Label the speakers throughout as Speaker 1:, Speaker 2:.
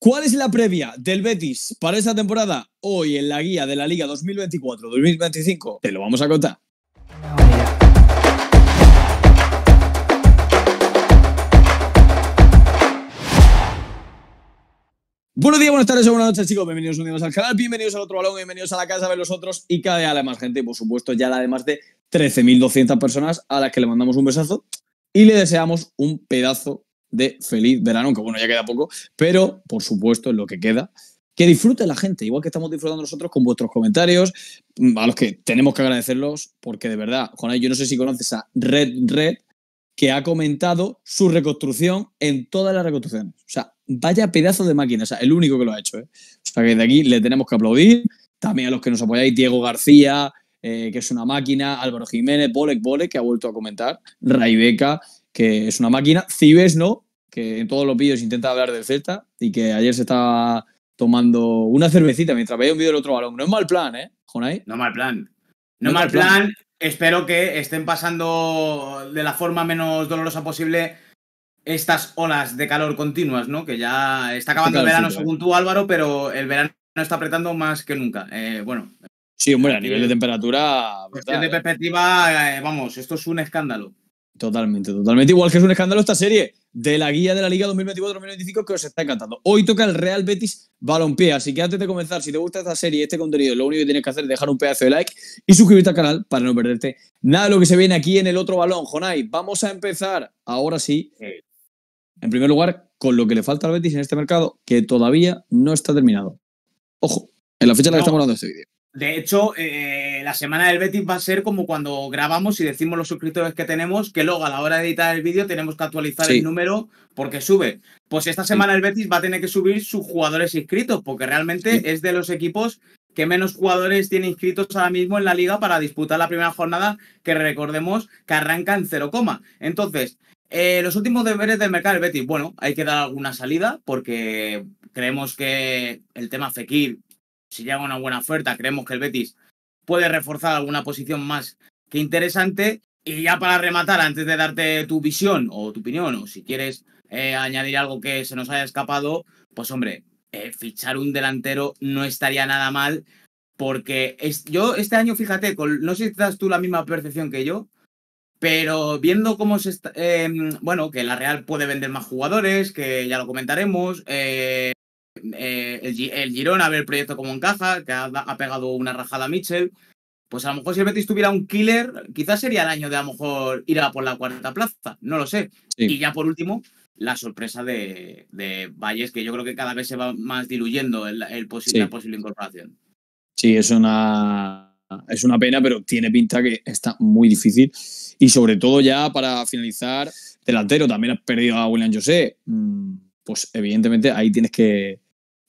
Speaker 1: ¿Cuál es la previa del Betis para esta temporada? Hoy en la guía de la Liga 2024-2025 te lo vamos a contar. Buenos días, buenas tardes buenas noches, chicos. Bienvenidos unidos al canal, bienvenidos al otro balón, bienvenidos a la casa de los otros y cada día la más gente. Y por supuesto, ya la de más de 13.200 personas a las que le mandamos un besazo y le deseamos un pedazo de feliz verano, aunque bueno, ya queda poco, pero por supuesto es lo que queda. Que disfrute la gente, igual que estamos disfrutando nosotros con vuestros comentarios, mm, a los que tenemos que agradecerlos, porque de verdad, Juan yo no sé si conoces a Red Red, que ha comentado su reconstrucción en todas las reconstrucciones. O sea, vaya pedazo de máquina, o sea, el único que lo ha hecho. ¿eh? O sea, que de aquí le tenemos que aplaudir, también a los que nos apoyáis, Diego García, eh, que es una máquina, Álvaro Jiménez, Bolek Bolek, que ha vuelto a comentar, Raibeca, que es una máquina. Cibes, ¿no? Que en todos los vídeos intenta hablar del Celta y que ayer se estaba tomando una cervecita mientras veía un vídeo del otro balón. No es mal plan, ¿eh, Jonay? No
Speaker 2: mal plan. No, mal plan. Espero que estén pasando de la forma menos dolorosa posible estas olas de calor continuas, ¿no? Que ya está acabando el verano, según tú, Álvaro, pero el verano está apretando más que nunca. Eh, bueno.
Speaker 1: Sí, hombre, a nivel de eh, temperatura. Cuestión de ¿eh? perspectiva, vamos, esto es un escándalo. Totalmente, totalmente. Igual que es un escándalo esta serie de la guía de la Liga 2024-2025 que os está encantando. Hoy toca el Real Betis Balompié, así que antes de comenzar, si te gusta esta serie, este contenido, lo único que tienes que hacer es dejar un pedazo de like y suscribirte al canal para no perderte nada de lo que se viene aquí en el otro balón. Jonay, vamos a empezar ahora sí, en primer lugar, con lo que le falta al Betis en este mercado, que todavía no está terminado. Ojo, en la fecha en la que estamos hablando de este vídeo. De hecho,
Speaker 2: eh, la semana del Betis va a ser como cuando grabamos y decimos los suscriptores que tenemos, que luego a la hora de editar el vídeo tenemos que actualizar el número porque sube. Pues esta semana el Betis va a tener que subir sus jugadores inscritos, porque realmente es de los equipos que menos jugadores tiene inscritos ahora mismo en la liga para disputar la primera jornada, que recordemos que arranca en 0, entonces, eh, los últimos deberes del mercado del Betis, bueno, hay que dar alguna salida porque creemos que el tema Fekir si llega una buena oferta, creemos que el Betis puede reforzar alguna posición más que interesante. Y ya para rematar, antes de darte tu visión o tu opinión, o si quieres eh, añadir algo que se nos haya escapado, pues hombre, eh, fichar un delantero no estaría nada mal, porque yo este año, fíjate, no sé si estás tú la misma percepción que yo, pero viendo cómo se está, eh, bueno, que la Real puede vender más jugadores, que ya lo comentaremos, eh, el, Girón Girona ver el proyecto como encaja, que ha, pegado una rajada a Mitchell. Pues a lo mejor si el Betis tuviera un killer, quizás sería el año de a lo mejor ir a por la cuarta plaza, no lo sé. Y ya por último, la sorpresa de, Valles, que yo creo que cada vez se va más diluyendo el, la posible incorporación.
Speaker 1: Sí, es una, es una pena, pero tiene pinta que está muy difícil. Y sobre todo ya para finalizar, delantero, también has perdido a William José. Mm, pues evidentemente ahí tienes que,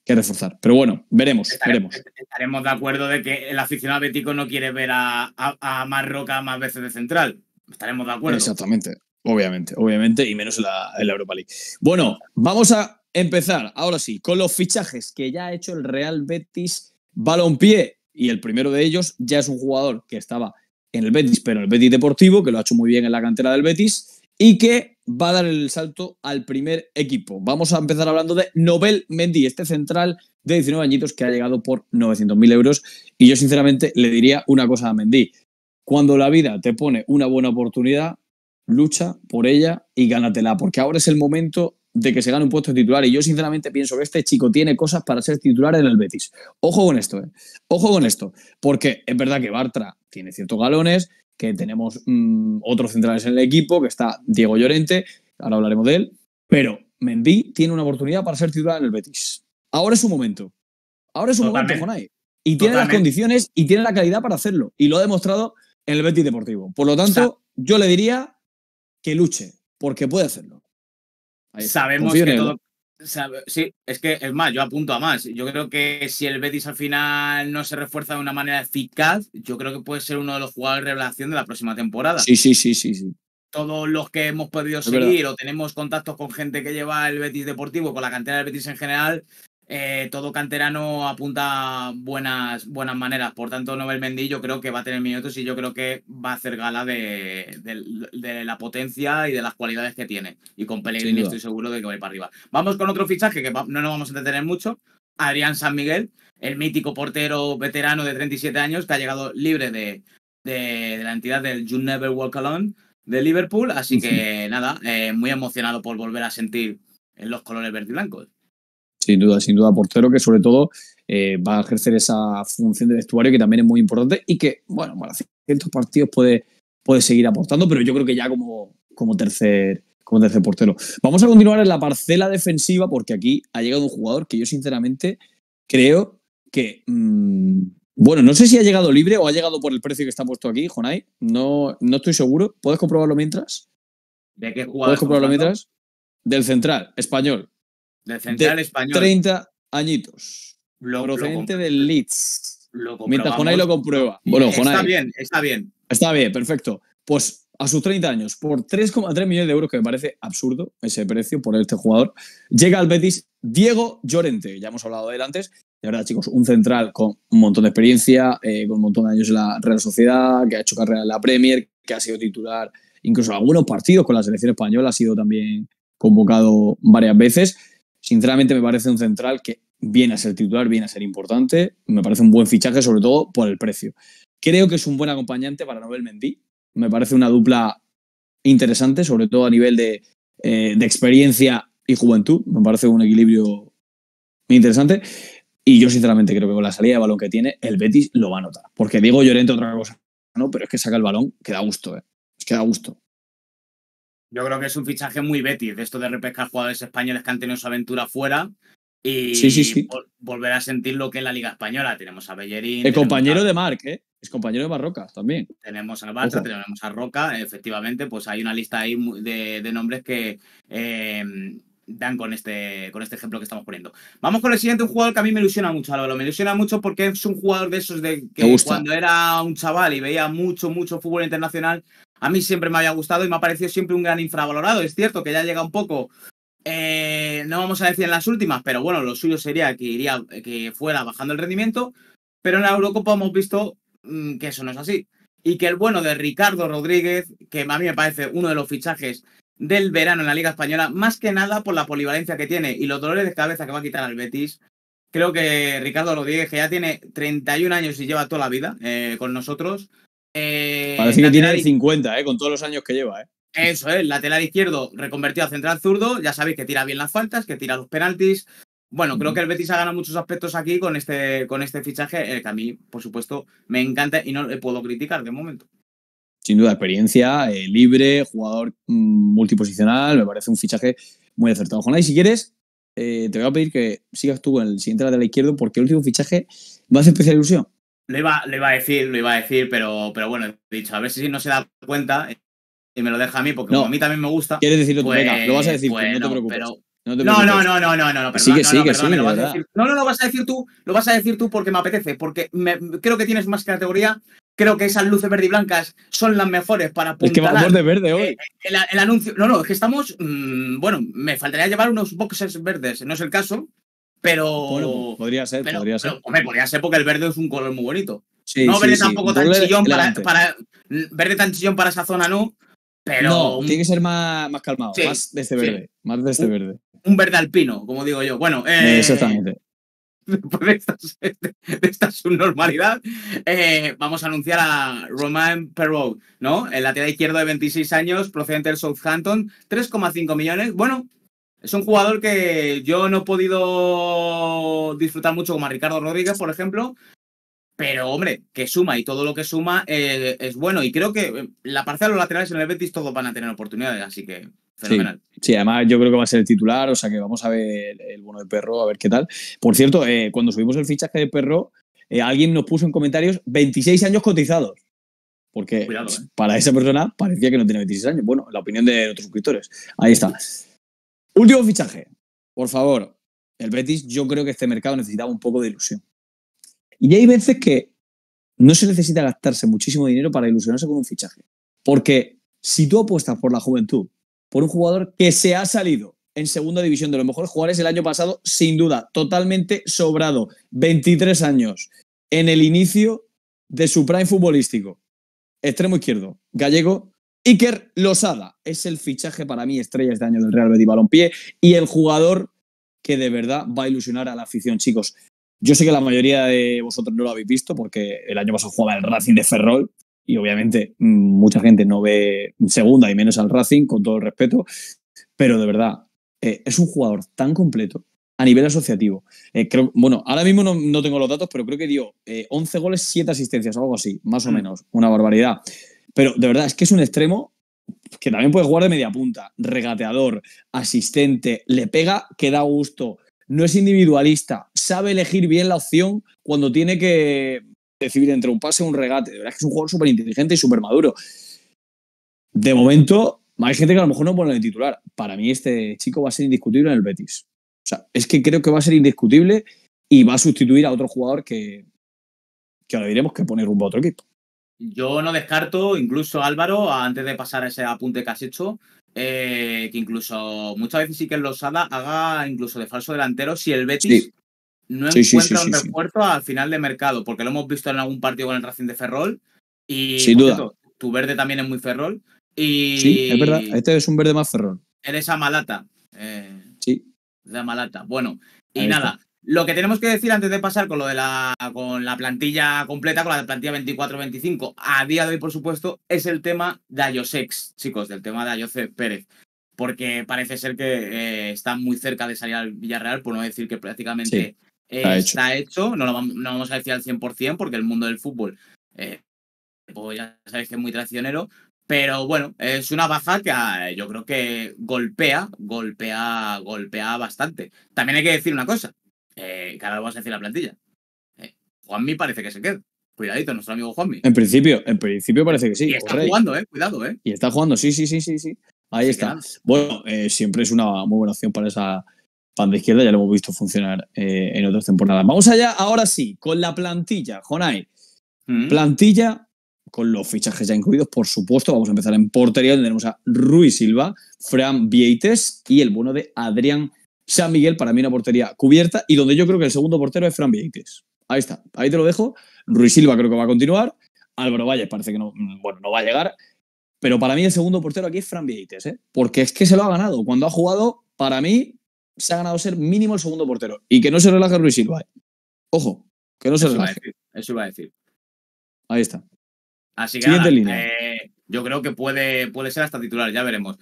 Speaker 1: que reforzar. Pero bueno, veremos, estaremos, veremos.
Speaker 2: Estaremos de acuerdo de que el aficionado bético no quiere ver a, a, Marroca más veces de central. Estaremos de acuerdo. Exactamente,
Speaker 1: obviamente, obviamente, y menos en la, la Europa League. Bueno, vamos a empezar, ahora sí, con los fichajes que ya ha hecho el Real Betis Balompié. Y el primero de ellos ya es un jugador que estaba en el Betis, pero en el Betis Deportivo, que lo ha hecho muy bien en la cantera del Betis, y que va a dar el salto al primer equipo. Vamos a empezar hablando de Nobel Mendy, este central de 19 añitos que ha llegado por 900.000 euros. Y yo sinceramente le diría una cosa a Mendy. Cuando la vida te pone una buena oportunidad, lucha por ella y gánatela, porque ahora es el momento de que se gane un puesto de titular. Y yo sinceramente pienso que este chico tiene cosas para ser titular en el Betis. Ojo con esto, ¿eh? Ojo con esto, porque es verdad que Bartra tiene ciertos galones, que tenemos mm, otros centrales en el equipo, que está Diego Llorente, ahora hablaremos de él, pero Mendy tiene una oportunidad para ser titular en el Betis. Ahora es su momento. Ahora es su momento, Jonay. Y tiene las condiciones y tiene la calidad para hacerlo. Y lo ha demostrado en el Betis Deportivo. Por lo tanto, yo le diría que luche, porque puede hacerlo.
Speaker 2: Sabemos que todo, ¿eh? Sí, es que es más, yo apunto a más. Yo creo que si el Betis al final no se refuerza de una manera eficaz, yo creo que puede ser uno de los jugadores de revelación de la próxima temporada. Sí,
Speaker 1: sí, sí, sí, sí.
Speaker 2: Todos los que hemos podido seguir o tenemos contactos con gente que lleva el Betis Deportivo, con la cantera del Betis en general, eh, todo canterano apunta buenas, buenas maneras. Por tanto, Nobel Mendy yo creo que va a tener minutos y yo creo que va a hacer gala de, la potencia y de las cualidades que tiene. Y con Pellegrini estoy seguro de que va a ir para arriba. Vamos con otro fichaje que no nos vamos a entretener mucho. Adrián San Miguel, el mítico portero veterano de 37 años que ha llegado libre de, de la entidad del You Never Walk Alone de Liverpool. Así que nada, eh, muy emocionado por volver a sentir en los colores verde y blancos.
Speaker 1: Sin duda, sin duda, portero que sobre todo eh, va a ejercer esa función de vestuario que también es muy importante y que, bueno, para ciertos partidos puede, puede seguir aportando, pero yo creo que ya como, como, tercer, como tercer portero. Vamos a continuar en la parcela defensiva porque aquí ha llegado un jugador que yo sinceramente creo que... Mm, bueno, no sé si ha llegado libre o ha llegado por el precio que está puesto aquí, Jonai. No, no estoy seguro. ¿Puedes comprobarlo mientras? ¿De qué jugador? ¿Puedes comprobarlo mientras? Del central, español. De central español. 30 añitos. Lo, procedente del Leeds. Lo Mientras ahí lo comprueba. Está bien, está bien. Está bien, perfecto. Pues a sus 30 años, por 3,3 millones de euros, que me parece absurdo ese precio por este jugador, llega al Betis Diego Llorente. Ya hemos hablado de él antes. De verdad, chicos, un central con un montón de experiencia, eh, con un montón de años en la Real Sociedad, que ha hecho carrera en la Premier, que ha sido titular incluso en algunos partidos con la selección española, ha sido también convocado varias veces. Sinceramente me parece un central que viene a ser titular, viene a ser importante. Me parece un buen fichaje, sobre todo por el precio. Creo que es un buen acompañante para Nobel Mendy. Me parece una dupla interesante, sobre todo a nivel eh, de, experiencia y juventud. Me parece un equilibrio muy interesante. Y yo sinceramente creo que con la salida de balón que tiene, el Betis lo va a notar. Porque Diego Llorente otra cosa, ¿no? Pero es que saca el balón, que da gusto, ¿eh? Es que da gusto.
Speaker 2: Yo creo que es un fichaje muy Betis, de esto de repescar jugadores españoles que han tenido su aventura fuera y volver a sentir lo que es la Liga Española. Tenemos a Bellerín. El compañero de Marc,
Speaker 1: ¿eh? Es compañero de Barroca también.
Speaker 2: Tenemos a Barça, tenemos a Roca, efectivamente, pues hay una lista ahí de, nombres que eh, dan con este, con este ejemplo que estamos poniendo. Vamos con el siguiente, un jugador que a mí me ilusiona mucho, Álvaro. Me ilusiona mucho porque es un jugador de esos de que cuando era un chaval y veía mucho, mucho fútbol internacional, a mí siempre me había gustado y me ha parecido siempre un gran infravalorado. Es cierto que ya llega un poco, eh, no vamos a decir en las últimas, pero bueno, lo suyo sería que que fuera bajando el rendimiento, pero en la Eurocopa hemos visto mm, que eso no es así. Y que el bueno de Ricardo Rodríguez, que a mí me parece uno de los fichajes del verano en la Liga Española, más que nada por la polivalencia que tiene y los dolores de cabeza que va a quitar al Betis, creo que Ricardo Rodríguez, que ya tiene 31 años y lleva toda la vida eh, con nosotros, eh, parece que tiene el 50, eh, con todos los años que lleva. Eh. Eso es, lateral izquierdo reconvertido a central zurdo. Ya sabéis que tira bien las faltas, que tira los penaltis. Bueno, creo que el Betis ha ganado muchos aspectos aquí con este, con este fichaje, que a mí, por supuesto, me encanta y no le puedo criticar de momento.
Speaker 1: Sin duda, experiencia, libre, jugador mm, multiposicional, me parece un fichaje muy acertado. Juanay, si quieres, te voy a pedir que sigas tú en el siguiente lateral izquierdo, porque el último fichaje va a ser especial ilusión.
Speaker 2: Lo iba, a decir, lo iba a decir, pero, pero bueno, he dicho, a ver si no se da cuenta y me lo deja a mí, porque a mí también me gusta. Quieres decirlo tú, venga, lo vas a pues, decir tú, no, te preocupes. No, no, no, no, no, no, perdón, sí, que sí, no, que lo vas a decir. no, no, lo vas a decir tú, lo vas a decir tú porque me apetece, porque me, creo que tienes más categoría, creo que esas luces verde y blancas son las mejores para apuntalar. Es que vamos de verde hoy. Eh, el, anuncio, no, no, es que estamos, mm, bueno, me faltaría llevar unos boxers verdes, no es el caso, pero. podría ser, podría ser. hombre, podría ser porque el verde es un color muy bonito. no verde tampoco tan chillón para, mm, Verde tan chillón para esa zona, no. Pero. tiene que ser más, calmado, más de este verde.
Speaker 1: Más de este un, verde.
Speaker 2: Un verde alpino, como digo yo. Bueno, eh, Exactamente. de esta, subnormalidad, eh, vamos a anunciar a Romain Perrault, ¿no? El lateral izquierdo de 26 años, procedente del Southampton, 3,5 millones. Bueno, es un jugador que yo no he podido disfrutar mucho como a Ricardo Rodríguez, por ejemplo, pero hombre, que suma y todo lo que suma eh, es bueno. Y creo que eh, la parte de los laterales en el Betis todos van a tener oportunidades, así que
Speaker 1: fenomenal. Sí, además yo creo que va a ser el titular, o sea que vamos a ver el bono de Perro, a ver qué tal. Por cierto, eh, cuando subimos el fichaje de Perro, alguien nos puso en comentarios 26 años cotizados. Porque pues, para esa persona parecía que no tenía 26 años. Bueno, la opinión de otros suscriptores. Ahí está. Último fichaje, por favor. El Betis, yo creo que este mercado necesitaba un poco de ilusión. Y hay veces que no se necesita gastarse muchísimo dinero para ilusionarse con un fichaje. Porque si tú apuestas por la juventud, por un jugador que se ha salido en segunda división de los mejores jugadores el año pasado, sin duda, totalmente sobrado, 23 años, en el inicio de su prime futbolístico, extremo izquierdo, gallego, Iker Losada es el fichaje para mí estrella de este año del Real Betis Balompié y el jugador que de verdad va a ilusionar a la afición, chicos. Yo sé que la mayoría de vosotros no lo habéis visto porque el año pasado jugaba el Racing de Ferrol y obviamente mucha gente no ve segunda y menos al Racing, con todo el respeto, pero de verdad eh, es un jugador tan completo a nivel asociativo. Eh, bueno, ahora mismo no, tengo los datos, pero creo que dio 11 eh, goles, 7 asistencias, algo así, más o mm. menos, una barbaridad. Pero de verdad, es que es un extremo que también puede jugar de media punta, regateador, asistente, le pega, que da gusto, no es individualista, sabe elegir bien la opción cuando tiene que decidir entre un pase o un regate. De verdad es que es un jugador súper inteligente y súper maduro. De momento, hay gente que a lo mejor no pone de titular. Para mí, este chico va a ser indiscutible en el Betis. O sea, es que creo que va a ser indiscutible y va a sustituir a otro jugador que, que ahora diremos que pone rumbo a otro equipo.
Speaker 2: Yo no descarto, incluso Álvaro, antes de pasar ese apunte que has hecho, eh, que incluso muchas veces sí que el Losada haga incluso de falso delantero si el Betis no encuentra un refuerzo al final de mercado, porque lo hemos visto en algún partido con el Racing de Ferrol. Y Sin duda. tu verde también es muy Ferrol.
Speaker 1: Y, sí, es verdad. Este es un verde más Ferrol.
Speaker 2: Eres a Malata.
Speaker 1: Eh, sí.
Speaker 2: De Malata. Bueno, y nada. Lo que tenemos que decir antes de pasar con lo de la, con la plantilla completa, con la plantilla 24-25, a día de hoy, por supuesto, es el tema de Ayosex, chicos, del tema de Ayosex Pérez. Porque parece ser que eh, está muy cerca de salir al Villarreal, por no decir que prácticamente está hecho. No lo vamos, a decir al 100%, porque el mundo del fútbol, eh, pues ya sabéis que es muy traicionero, pero bueno, es una baja que ah, yo creo que golpea, golpea, golpea bastante. También hay que decir una cosa, eh, ahora a decir la plantilla. Juan eh, Juanmi parece que se queda. Cuidadito, nuestro amigo Juanmi. En
Speaker 1: principio, en principio parece que sí. Y está jugando, eh, cuidado, eh. Y está jugando, sí, sí, sí, sí, sí. Ahí está. Bueno, eh, siempre es una muy buena opción para esa banda izquierda, ya lo hemos visto funcionar eh, en otras temporadas. Vamos allá, ahora sí, con la plantilla, Jonai. Mm. Plantilla con los fichajes ya incluidos, por supuesto. Vamos a empezar en portería, tenemos a Rui Silva, Fran Vieites y el bueno de Adrián San Miguel, para mí, una portería cubierta y donde yo creo que el segundo portero es Fran Vieites. Ahí está, ahí te lo dejo. Ruiz Silva creo que va a continuar. Álvaro Valles parece que no, mm, bueno, no va a llegar. Pero para mí el segundo portero aquí es Fran Vieites, ¿eh? porque es que se lo ha ganado. Cuando ha jugado, para mí, se ha ganado ser mínimo el segundo portero. Y que no se relaje Ruiz Silva. ¿eh? Ojo, que no se relaje. eso iba a decir. Ahí está.
Speaker 2: Así que eh, yo creo que puede, puede ser hasta titular, ya veremos.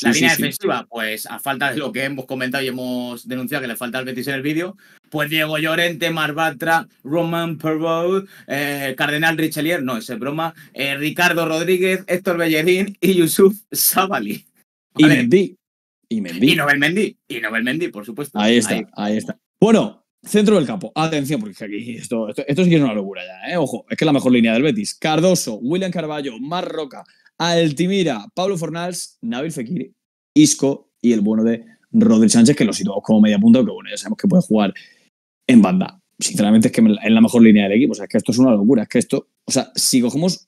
Speaker 1: La línea defensiva,
Speaker 2: pues a falta de lo que hemos comentado y hemos denunciado que le falta al Betis en el vídeo, pues Diego Llorente, Marbatra, Roman Perrault, eh, Cardenal Richelier, no, ese es broma, eh, Ricardo Rodríguez, Héctor Bellerín y Yusuf Sabali. Y Mendy. Y Mendy. Y Nobel Mendy. Y Nobel Mendy, por
Speaker 1: supuesto. Ahí está, ahí, está. Bueno, centro del campo. Atención, porque aquí esto, esto, esto sí que es una locura ya, ¿eh? Ojo, es que es la mejor línea del Betis. Cardoso, William Carballo, Marroca. Roca. Altimira, Pablo Fornals, Nabil Fekir, Isco y el bueno de Rodri Sánchez, que lo situamos como media punta, que bueno, ya sabemos que puede jugar en banda. Sinceramente es que es la mejor línea del equipo. O sea, que esto es una locura. Es que esto, o sea, si cogemos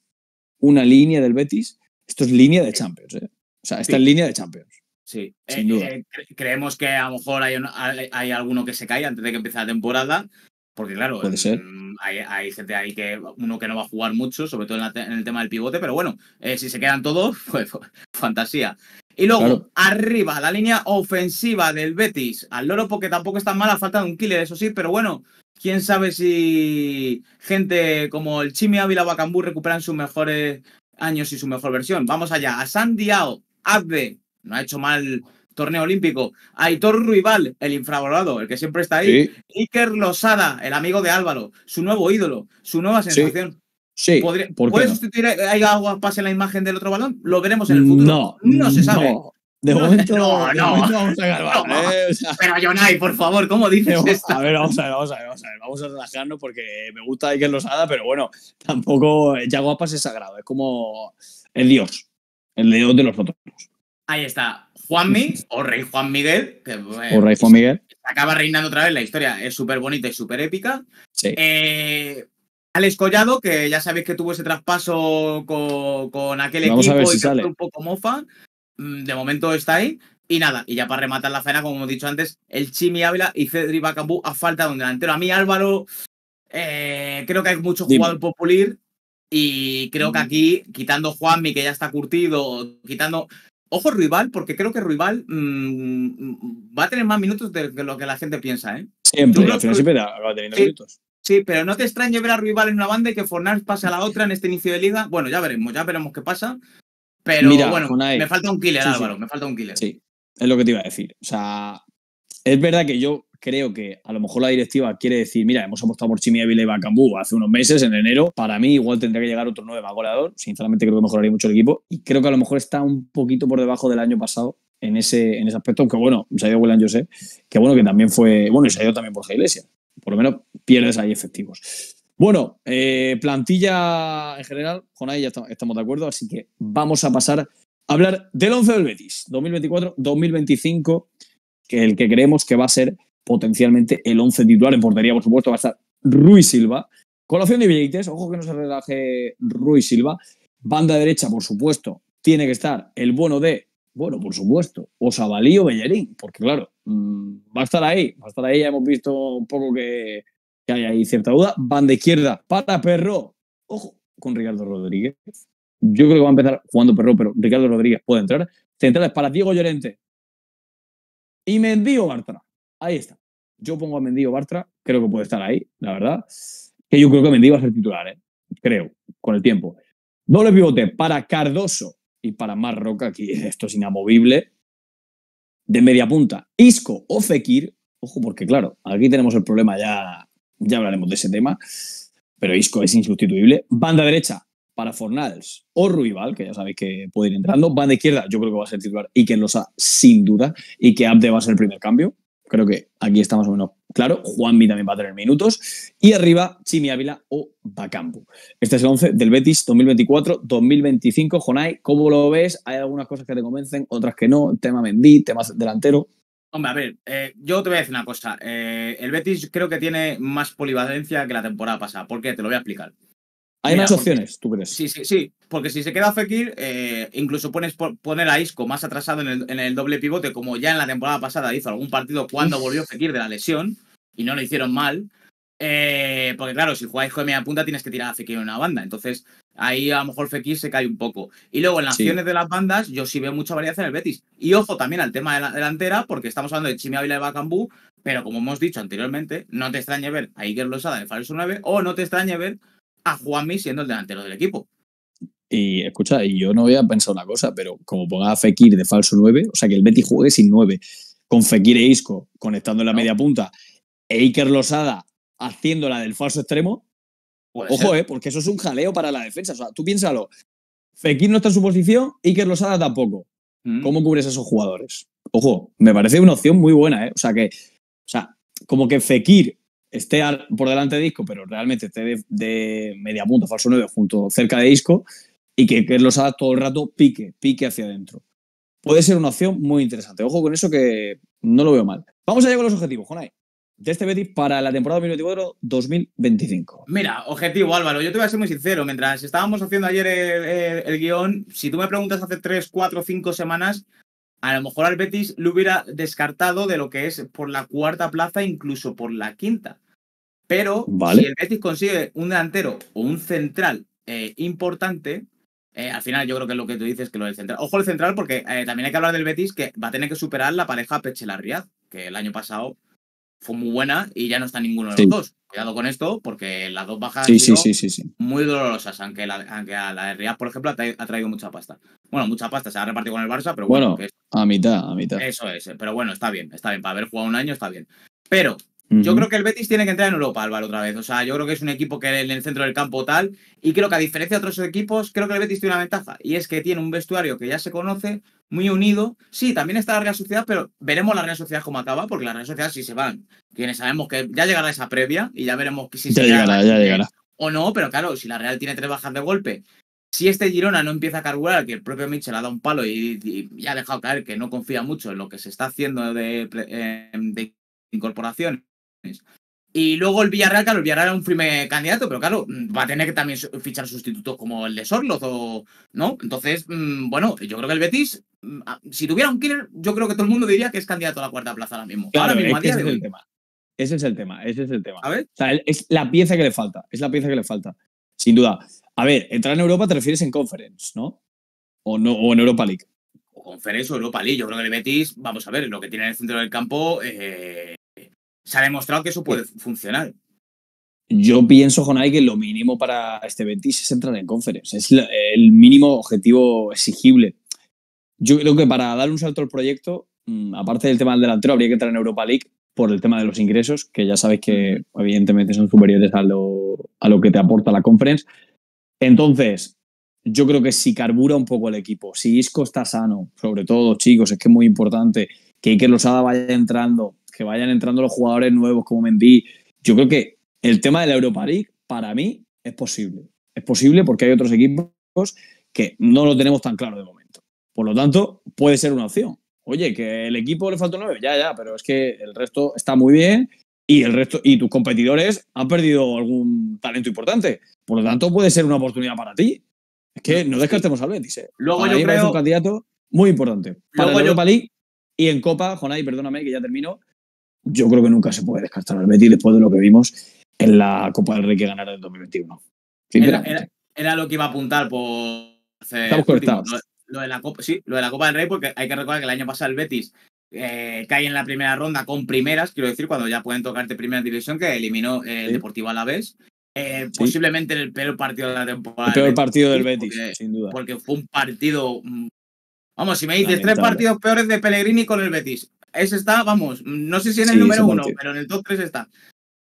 Speaker 1: una línea del Betis, esto es línea de Champions. ¿eh? O sea, esta es línea de Champions. Sí,
Speaker 2: sin eh, duda. Eh, creemos que a lo mejor hay, hay, alguno que se cae antes de que empiece la temporada, porque claro, mm, Hay, gente ahí que uno que no va a jugar mucho, sobre todo en, el tema del pivote, pero bueno, eh, si se quedan todos, pues fantasía. Y luego, arriba, la línea ofensiva del Betis, al loro porque tampoco está mal ha falta de un killer, eso sí, pero bueno, quién sabe si gente como el Chimi Ávila Bacambú recuperan sus mejores años y su mejor versión. Vamos allá, a San Diao, no ha hecho mal torneo olímpico. Aitor Ruibal, el infravalorado, el que siempre está ahí. Iker Losada, el amigo de Álvaro, su nuevo ídolo, su nueva sensación. Sí. sí ¿Puede sustituir a Agua Pase en la imagen del otro balón? Lo veremos en el futuro.
Speaker 1: No, no se sabe. De momento, no, vamos a ¿eh? pero Jonai por favor, ¿cómo dices esto? A ver, vamos a ver, vamos a ver, vamos a ver, vamos a relajarnos porque me gusta Iker Losada, pero bueno, tampoco eh, guapas es sagrado, es como el dios, el dios de los otros. Ahí está.
Speaker 2: Juanmi o Rey Juan Miguel. Que, o Rey Juan Miguel. Acaba reinando otra vez la historia. Es súper bonita y súper épica. Sí. Eh, Alex Collado, que ya sabéis que tuvo ese traspaso con, aquel equipo y que sale. un poco mofa. Mm, de momento está ahí. Y nada, y ya para rematar la cena, como hemos dicho antes, el Chimi Ávila y Cedric Bacambú a falta de un delantero. A mí, Álvaro, eh, creo que hay mucho jugador popular y creo que mm. aquí, quitando Juanmi, que ya está curtido, quitando Ojo Ruibal, porque creo que Ruibal mm, va a tener más minutos de lo que la gente piensa, ¿eh? Siempre, al final siempre acaba
Speaker 1: teniendo sí, minutos.
Speaker 2: Sí, pero no te extrañe ver a Ruibal en una banda y que Fornals pase a la otra en este inicio de
Speaker 1: liga. Bueno, ya veremos, ya veremos qué pasa.
Speaker 2: Pero bueno, me falta un killer, Álvaro, me
Speaker 1: falta un killer. Sí, es lo que te iba a decir. O sea, es verdad que yo creo que a lo mejor la directiva quiere decir, mira, hemos apostado por Chimi y Bacambú hace unos meses, en enero, para mí igual tendría que llegar otro nuevo goleador, sinceramente creo que mejoraría mucho el equipo y creo que a lo mejor está un poquito por debajo del año pasado en ese, en ese aspecto, aunque bueno, se ha ido yo José, que bueno que también fue, bueno, y se ha ido también por Iglesia, por lo menos pierdes ahí efectivos. Bueno, eh, plantilla en general, con ahí ya estamos de acuerdo, así que vamos a pasar a hablar del 11 del Betis, 2024-2025, que el que creemos que va a ser potencialmente el 11 titular en portería, por supuesto, va a estar Ruiz Silva. Colación de billetes, ojo que no se relaje Ruiz Silva. Banda derecha, por supuesto, tiene que estar el bueno de, bueno, por supuesto, Osabalí o Bellerín, porque claro, mm, va a estar ahí, va a estar ahí, ya hemos visto un poco que, que hay ahí cierta duda. Banda izquierda para Perro, ojo con Ricardo Rodríguez. Yo creo que va a empezar jugando Perro, pero Ricardo Rodríguez puede entrar. Centrales para Diego Llorente. Y Mendío Bartra ahí está. Yo pongo a Mendigo Bartra, creo que puede estar ahí, la verdad. Que yo creo que Mendío va a ser titular, ¿eh? creo, con el tiempo. Doble pivote para Cardoso y para Marroca, aquí esto es inamovible. De media punta, Isco o Fekir. Ojo, porque claro, aquí tenemos el problema, ya, ya hablaremos de ese tema. Pero Isco es insustituible. Banda derecha para Fornals o Ruival, que ya sabéis que puede ir entrando. Banda izquierda, yo creo que va a ser titular y lo sa, sin duda. Y que Abde va a ser el primer cambio. Creo que aquí está más o menos claro. Juanmi también va a tener minutos. Y arriba, Chimi Ávila o Bacambu. Este es el 11 del Betis 2024-2025. Jonai ¿cómo lo ves? ¿Hay algunas cosas que te convencen, otras que no? Tema Mendy, temas delantero.
Speaker 2: Hombre, a ver, eh, yo te voy a decir una cosa. Eh, el Betis creo que tiene más polivalencia que la temporada pasada. ¿Por qué? Te lo voy a explicar. Hay más opciones,
Speaker 1: tú crees. Sí, sí,
Speaker 2: sí. Porque si se queda Fekir, eh, incluso pones poner a Isco más atrasado en el, doble pivote, como ya en la temporada pasada hizo algún partido cuando volvió Fekir de la lesión, y no lo hicieron mal. Eh, porque claro, si juegas con media punta tienes que tirar a Fekir en una banda. Entonces, ahí a lo mejor Fekir se cae un poco. Y luego en las opciones acciones de las bandas, yo sí veo mucha variación en el Betis. Y ojo también al tema de la delantera, porque estamos hablando de Chimi Ávila y Bacambú, pero como hemos dicho anteriormente, no te extrañe ver a Iker Losada de Falso 9 o no te extrañe ver a Juanmi siendo el delantero del equipo.
Speaker 1: Y escucha, y yo no había pensado una cosa, pero como ponga a Fekir de falso 9, o sea que el Betty juegue sin 9, con Fekir e Isco conectando la media punta, e Iker Losada haciendo la del falso extremo, ojo, eh, porque eso es un jaleo para la defensa. O sea, tú piénsalo. Fekir no está en su posición, Iker Losada tampoco. Mm. ¿Cómo cubres a esos jugadores? Ojo, me parece una opción muy buena, eh, O sea que, o sea, como que Fekir esté por delante de disco, pero realmente esté de, media punta, falso 9, junto cerca de disco, y que los haga todo el rato pique, pique hacia adentro. Puede ser una opción muy interesante. Ojo con eso que no lo veo mal. Vamos allá con los objetivos, Jonay. De este Betis para la temporada 2024-2025.
Speaker 2: Mira, objetivo, Álvaro, yo te voy a ser muy sincero. Mientras estábamos haciendo ayer el, guión, si tú me preguntas hace 3, 4, 5 semanas, a lo mejor al Betis lo hubiera descartado de lo que es por la cuarta plaza, incluso por la quinta. Pero si el Betis consigue un delantero o un central eh, importante, eh, al final yo creo que lo que tú dices, que lo del central. Ojo el central, porque eh, también hay que hablar del Betis, que va a tener que superar la pareja Riad, que el año pasado fue muy buena y ya no está ninguno de los dos. Cuidado con esto, porque las dos bajas sí, muy dolorosas, aunque, a la de por ejemplo, ha, traído mucha pasta. Bueno, mucha pasta, se ha repartido con el Barça, pero bueno.
Speaker 1: a mitad, a mitad.
Speaker 2: Eso es, pero bueno, está bien, está bien. Para haber jugado un año está bien. Pero yo creo que el Betis tiene que entrar en Europa, Álvaro, otra vez. O sea, yo creo que es un equipo que en el centro del campo tal. Y creo que a diferencia de otros equipos, creo que el Betis tiene una ventaja. Y es que tiene un vestuario que ya se conoce, muy unido. Sí, también está la Real Sociedad, pero veremos la Real Sociedad cómo acaba, porque la Real Sociedad sí se van. Quienes sabemos que ya llegará esa previa y ya veremos si se llegará, O no, pero claro, si la Real tiene tres bajas de golpe si este Girona no empieza a carburar, que el propio Mitchell ha dado un palo y, ya ha dejado caer que no confía mucho en lo que se está haciendo de, eh, de incorporación y luego el Villarreal, claro, el Villarreal era un firme candidato, pero claro, mm, va a tener que también fichar sustitutos como el de Sorloz ¿No? Entonces, mm, bueno, yo creo que el Betis, mm, ah, si tuviera un killer,
Speaker 1: yo creo que todo el mundo diría que es candidato a la cuarta plaza ahora mismo. ahora ese es el tema. Ese es el tema, ese es el tema. es la pieza que le falta, es la pieza que le falta, sin duda. A ver, entrar en Europa te refieres en Conference, ¿no? O, no, en Europa League.
Speaker 2: O Conference o Europa League. Yo creo que el Betis, vamos a ver, lo que tiene en el centro del campo. Eh, se ha demostrado que eso puede
Speaker 1: funcionar. Yo pienso, Jonai, que lo mínimo para este Betis es entrar en Conference. Es el mínimo objetivo exigible. Yo creo que para dar un salto al proyecto, mm, aparte del tema del delantero, habría que entrar en Europa League por el tema de los ingresos, que ya sabéis que evidentemente son superiores a lo, a lo que te aporta la Conference. Entonces, yo creo que si carbura un poco el equipo, si Isco está sano, sobre todo, chicos, es que es muy importante que Iker Losada vaya entrando, que vayan entrando los jugadores nuevos como Mendy. Yo creo que el tema de la Europa League, para mí, es posible. Es posible porque hay otros equipos que no lo tenemos tan claro de momento. Por lo tanto, puede ser una opción. Oye, que el equipo le faltó nueve, ya, ya, pero es que el resto está muy bien y el resto y tus competidores han perdido algún talento importante. Por lo tanto, puede ser una oportunidad para ti. Es que no descartemos al Betis. ¿eh? Luego un candidato muy importante para Europa League y en Copa, Jonay, perdóname que ya termino yo creo que nunca se puede descartar al Betis después de lo que vimos en la Copa del Rey que ganaron en 2021. Era, lo que iba a
Speaker 2: apuntar por. Estamos Lo, de la Copa, sí, lo de la Copa del Rey, porque hay que recordar que el año pasado el Betis eh, cae en la primera ronda con primeras, quiero decir, cuando ya pueden tocarte primera división, que eliminó el Deportivo Alavés. Eh, vez. Posiblemente el peor partido de la temporada. El peor partido
Speaker 1: del Betis, sin duda.
Speaker 2: Porque fue un partido mm, Vamos, si me dices tres partidos peores de Pellegrini con el Betis, ese está, vamos, no sé si en el número uno, pero en el top 3 está.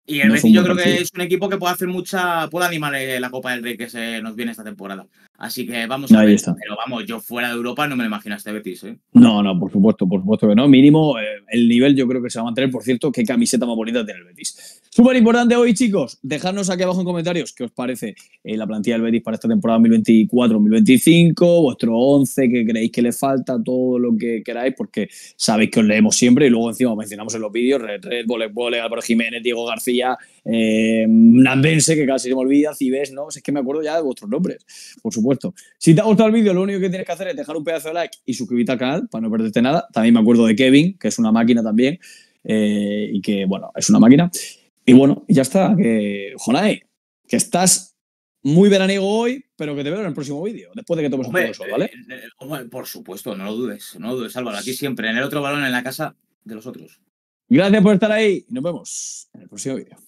Speaker 1: Y el yo creo que es
Speaker 2: un equipo que puede hacer mucha, puede animar eh, la Copa del Rey que se nos viene esta temporada.
Speaker 1: Así que vamos a ver. Pero vamos, yo fuera de Europa no me lo imagino este Betis. ¿eh? No, no, por supuesto, por supuesto que no. Mínimo, eh, el nivel yo creo que se va a mantener. Por cierto, qué camiseta más bonita tiene el Betis. Súper importante hoy, chicos. Dejadnos aquí abajo en comentarios qué os parece eh, la plantilla del Betis para esta temporada 2024-2025, vuestro 11, que creéis que le falta, todo lo que queráis, porque sabéis que os leemos siempre y luego encima mencionamos en los vídeos Red Red, Bole Bole Álvaro Jiménez, Diego García, eh, Nambense, que casi se me olvida, Cibes, ¿no? es que me acuerdo ya de vuestros nombres. Por supuesto si te ha gustado el vídeo, lo único que tienes que hacer es dejar un pedazo de like y suscribirte al canal para no perderte nada. También me acuerdo de Kevin, que es una máquina también, eh, y que, bueno, es una máquina. Y bueno, ya está. Que, Jonai, que estás muy veraniego hoy, pero que te veo en el próximo vídeo, después de que tomes un sol, ¿vale? Eh,
Speaker 2: eh, por supuesto, no lo dudes, no lo dudes, Álvaro. Aquí siempre,
Speaker 1: en el otro balón, en la casa de los otros. Gracias por estar ahí. Nos vemos en el próximo vídeo.